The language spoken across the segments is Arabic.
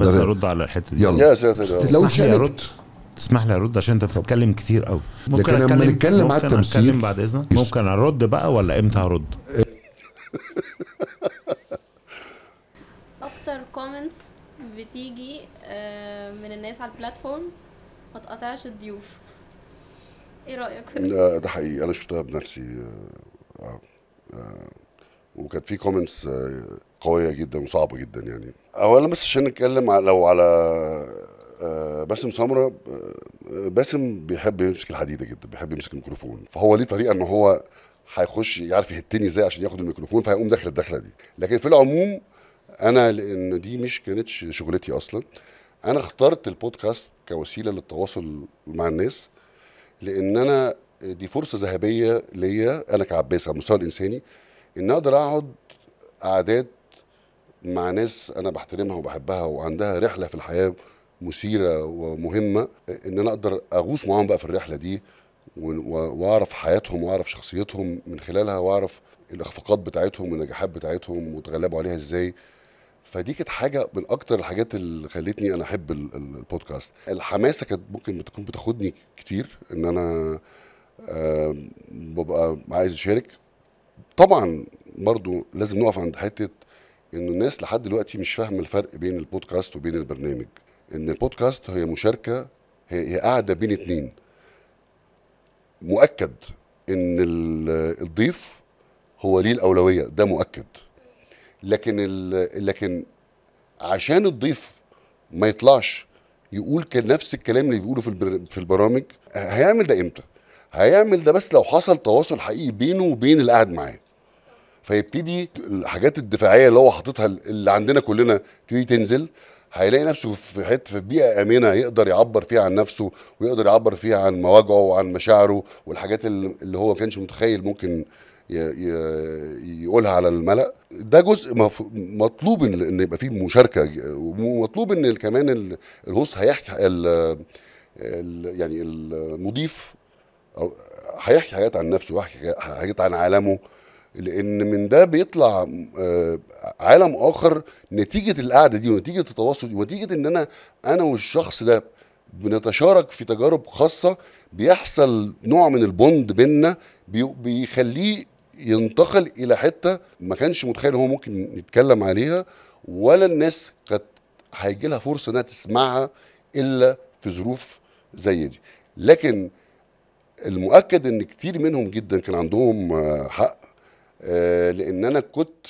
بس ارد على الحته دي يلا يا ساتر لو تسمح لي ارد تسمح لي ارد عشان انت بتتكلم كتير قوي ممكن لما نتكلم على التمثيل ممكن بعد اذنك ممكن ارد بقى ولا امتى هرد؟ اكتر كومنتس بتيجي آه، من الناس على البلاتفورمز ما تقطعش الضيوف ايه رايك؟ لا ده حقيقي انا شفتها بنفسي آه، آه، آه، وكانت في كومنتس آه، قويه جدا وصعبه جدا يعني اولا بس عشان نتكلم لو على باسم سمره باسم بيحب يمسك الحديده جدا بيحب يمسك الميكروفون فهو ليه طريقه ان هو هيخش يعرف يهتني ازاي عشان ياخد الميكروفون فهيقوم داخل الدخله دي لكن في العموم انا لان دي مش كانتش شغلتي اصلا انا اخترت البودكاست كوسيله للتواصل مع الناس لان انا دي فرصه ذهبيه ليا انا كعباس على المستوى الانساني ان اقدر اقعد قعدات مع ناس انا بحترمها وبحبها وعندها رحله في الحياه مثيره ومهمه ان انا اقدر اغوص معاهم بقى في الرحله دي واعرف حياتهم واعرف شخصيتهم من خلالها واعرف الاخفاقات بتاعتهم والنجاحات بتاعتهم وتغلبوا عليها ازاي فدي كانت حاجه من اكتر الحاجات اللي خلتني انا احب البودكاست الحماسه كانت ممكن تكون بتاخدني كتير ان انا ببقى عايز اشارك طبعا برضو لازم نقف عند حته ان الناس لحد دلوقتي مش فاهمه الفرق بين البودكاست وبين البرنامج ان البودكاست هي مشاركه هي, هي قاعده بين اتنين مؤكد ان الضيف هو ليه الاولويه ده مؤكد لكن لكن عشان الضيف ما يطلعش يقول نفس الكلام اللي بيقوله في البرامج هيعمل ده امتى؟ هيعمل ده بس لو حصل تواصل حقيقي بينه وبين اللي قاعد معاه فيبتدي الحاجات الدفاعيه اللي هو حاططها اللي عندنا كلنا تيجي تنزل هيلاقي نفسه في حته في بيئه امنه يقدر يعبر فيها عن نفسه ويقدر يعبر فيها عن مواجعه وعن مشاعره والحاجات اللي هو كانش متخيل ممكن يقولها على الملأ ده جزء مطلوب ان يبقى فيه مشاركه ومطلوب ان كمان الهوس هيحكي يعني المضيف او هيحكي حاجات عن نفسه هيحكي حاجات عن عالمه لان من ده بيطلع آه، عالم اخر نتيجه القعده دي ونتيجه التواصل دي ونتيجه ان انا انا والشخص ده بنتشارك في تجارب خاصه بيحصل نوع من البوند بينا بيخليه ينتقل الى حته ما كانش متخيل هو ممكن يتكلم عليها ولا الناس كانت هيجي لها فرصه انها تسمعها الا في ظروف زي دي لكن المؤكد ان كتير منهم جدا كان عندهم آه، حق آه، لان انا كنت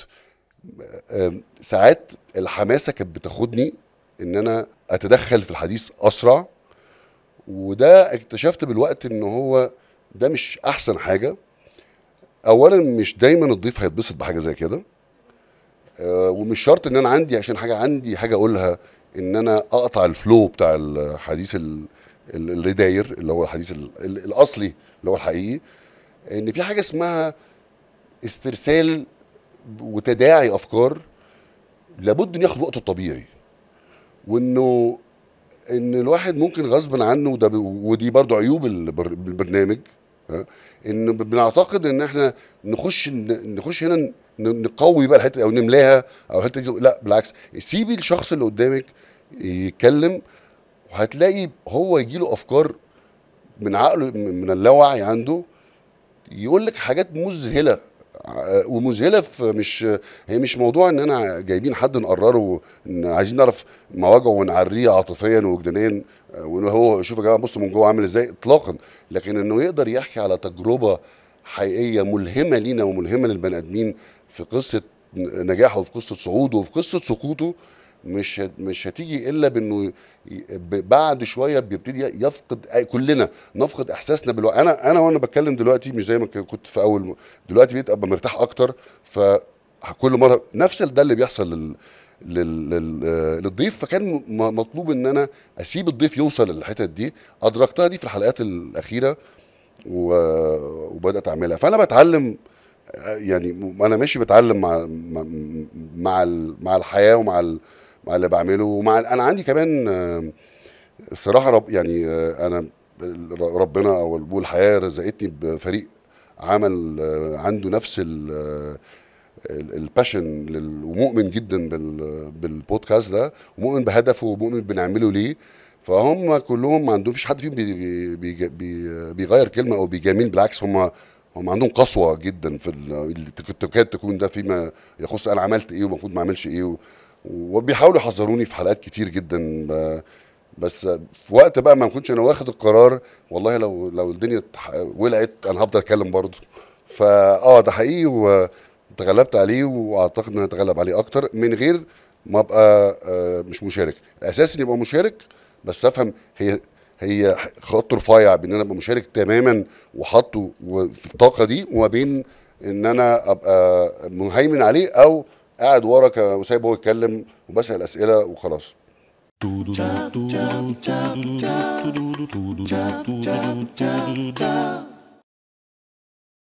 آه، ساعات الحماسه كانت بتاخدني ان انا اتدخل في الحديث اسرع وده اكتشفت بالوقت ان هو ده مش احسن حاجه اولا مش دايما الضيف هيتبسط بحاجه زي كده ومش شرط ان انا عندي عشان حاجه عندي حاجه اقولها ان انا اقطع الفلو بتاع الحديث اللي داير اللي هو الحديث الاصلي اللي هو الحقيقي ان في حاجه اسمها استرسال وتداعي افكار لابد ان ياخد وقته الطبيعي وانه ان الواحد ممكن غصب عنه وده ودي برضه عيوب البرنامج ان بنعتقد ان احنا نخش نخش هنا نقوي بقى الحته او نملاها او الحته دي لا بالعكس سيبي الشخص اللي قدامك يتكلم وهتلاقي هو يجي له افكار من عقله من اللاوعي عنده يقول لك حاجات مذهله آه، ومذهله في مش هي مش موضوع ان انا جايبين حد نقرره إن عايزين نعرف مواجعه ونعريه عاطفيا ووجدانيا آه، وان هو شوف يا جماعه بصوا من جوه عامل ازاي اطلاقا لكن انه يقدر يحكي على تجربه حقيقيه ملهمه لينا وملهمه للبني ادمين في قصه نجاحه وفي قصه صعوده وفي قصه سقوطه مش مش هتيجي الا بانه بعد شويه بيبتدي يفقد كلنا نفقد احساسنا بالوقت انا انا وانا بتكلم دلوقتي مش زي ما كنت في اول دلوقتي بقيت ابقى مرتاح اكتر فكل مره نفس ده اللي بيحصل لل لل... لل... آه، للضيف فكان مطلوب ان انا اسيب الضيف يوصل للحتت دي ادركتها دي في الحلقات الاخيره و... وبدات اعملها فانا بتعلم آه، يعني انا ماشي بتعلم مع مع مع الحياه ومع ال... مع اللي بعمله ومع انا عندي كمان الصراحه آه، رب يعني آه، انا ربنا او الحياه رزقتني بفريق عمل آه، عنده نفس الباشن ومؤمن جدا بالبودكاست ده ومؤمن بهدفه ومؤمن بنعمله ليه فهم كلهم ما عندهم فيش حد فيهم بي بي بي بيغير كلمه او بيجامل بالعكس هم هم عندهم قسوه جدا في تكاد تكون ده فيما يخص انا عملت ايه ومفروض ما اعملش ايه وبيحاولوا يحذروني في حلقات كتير جدا بس في وقت بقى ما كنتش انا واخد القرار والله لو لو الدنيا ولعت انا هفضل اتكلم برضه فاه ده حقيقي وتغلبت عليه واعتقد ان انا اتغلب عليه اكتر من غير ما ابقى آه، مش مشارك الاساس اني ابقى مشارك بس افهم هي هي خط رفيع بين انا ابقى مشارك تماما وحاطه في الطاقه دي وما بين ان انا ابقى مهيمن عليه او قاعد ورا وسايب هو يتكلم وبسال اسئله وخلاص